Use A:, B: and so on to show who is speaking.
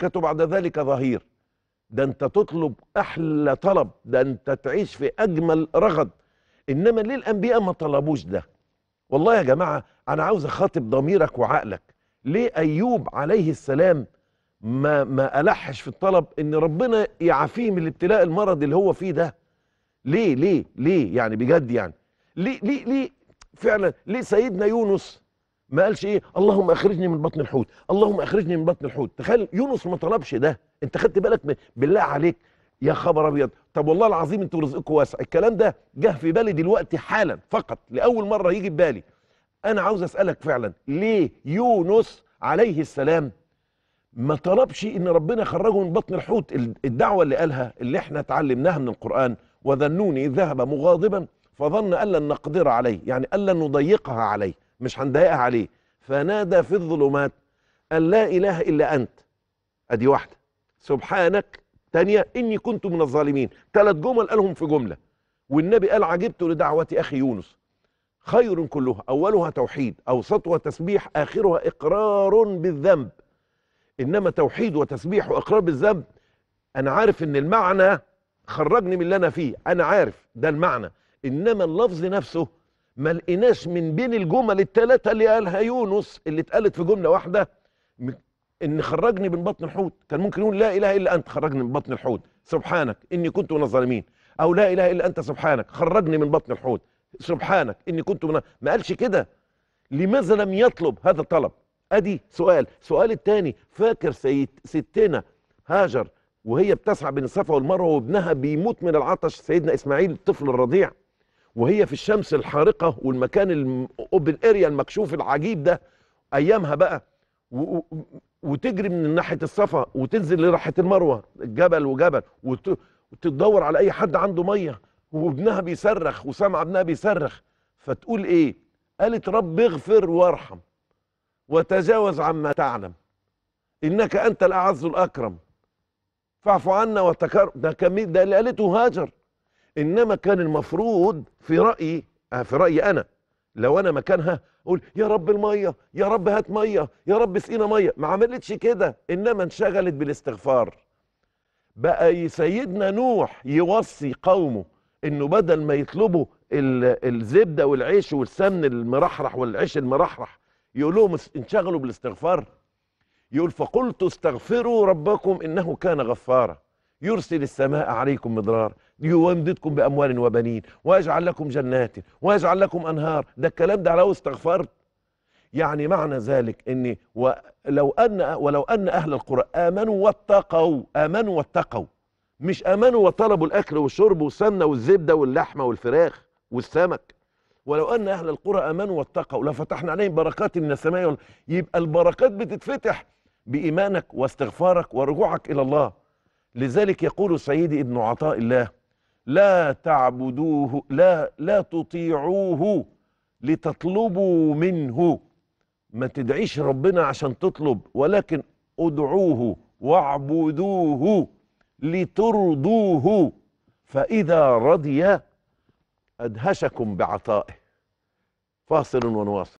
A: وسكته بعد ذلك ظهير ده انت تطلب احلى طلب ده انت تعيش في اجمل رغد انما ليه الانبياء ما طلبوش ده والله يا جماعه انا عاوز اخاطب ضميرك وعقلك ليه ايوب عليه السلام ما ما الحش في الطلب ان ربنا يعافيه من الابتلاء المرض اللي هو فيه ده ليه ليه ليه يعني بجد يعني ليه ليه ليه فعلا ليه سيدنا يونس ما قالش ايه اللهم اخرجني من بطن الحوت اللهم اخرجني من بطن الحوت تخيل يونس ما طلبش ده انت خدت بالك بالله عليك يا خبر ابيض طب والله العظيم انتوا رزقكم واسع الكلام ده جه في بالي دلوقتي حالا فقط لاول مره يجي في بالي انا عاوز اسالك فعلا ليه يونس عليه السلام ما طلبش ان ربنا يخرجه من بطن الحوت الدعوه اللي قالها اللي احنا اتعلمناها من القران وذنوني ذهب مغاضبا فظن ان لن نقدر عليه يعني ان لن نضيقها عليه مش هنضايقها عليه فنادى في الظلمات أن لا إله إلا أنت أدي واحدة سبحانك تانية إني كنت من الظالمين ثلاث جمل قالهم في جملة والنبي قال عجبت لدعوة أخي يونس خير كلها أولها توحيد أوسطها تسبيح آخرها إقرار بالذنب إنما توحيد وتسبيح وإقرار بالذنب أنا عارف إن المعنى خرجني من اللي أنا فيه أنا عارف ده المعنى إنما اللفظ نفسه ما لقيناش من بين الجمل التلاتة اللي قالها يونس اللي اتقالت في جمله واحده ان خرجني من بطن الحوت كان ممكن يقول لا اله الا انت خرجني من بطن الحوت سبحانك اني كنت من الظالمين او لا اله الا انت سبحانك خرجني من بطن الحوت سبحانك اني كنت من ما قالش كده لماذا لم يطلب هذا الطلب ادي سؤال سؤال الثاني فاكر سيد ستنا هاجر وهي بتسعى بين الصفا والمروه وابنها بيموت من العطش سيدنا اسماعيل الطفل الرضيع وهي في الشمس الحارقه والمكان الاوبن اريا المكشوف العجيب ده ايامها بقى وتجري من ناحيه الصفا وتنزل لراحه المروه جبل وجبل وتدور على اي حد عنده ميه وابنها بيصرخ وسامعه ابنها بيصرخ فتقول ايه قالت رب اغفر وارحم وتجاوز عما تعلم انك انت الاعز الاكرم فاعف عنا وتكرم ده كمية ده اللي قالته هاجر انما كان المفروض في رايي آه، في رايي انا لو انا مكانها اقول يا رب الميه يا رب هات ميه يا رب سقينا ميه ما عملتش كده انما انشغلت بالاستغفار بقى سيدنا نوح يوصي قومه انه بدل ما يطلبوا الزبده والعيش والسمن المرحرح والعيش المرحرح يقول لهم انشغلوا بالاستغفار يقول فقلت استغفروا ربكم انه كان غفارا يرسل السماء عليكم مضرار يمددكم باموال وبنين ويجعل لكم جنات ويجعل لكم انهار ده الكلام ده لو استغفرت يعني معنى ذلك ان ولو ان ولو ان اهل القرى امنوا واتقوا امنوا واتقوا مش امنوا وطلبوا الاكل والشرب والسمنه والزبده واللحمه والفراخ والسمك ولو ان اهل القرى امنوا واتقوا لفتحنا عليهم بركات من السماء يبقى البركات بتتفتح بايمانك واستغفارك ورجوعك الى الله لذلك يقول سيدي ابن عطاء الله لا تعبدوه لا لا تطيعوه لتطلبوا منه ما تدعيش ربنا عشان تطلب ولكن ادعوه واعبدوه لترضوه فإذا رضي أدهشكم بعطائه فاصل ونواصل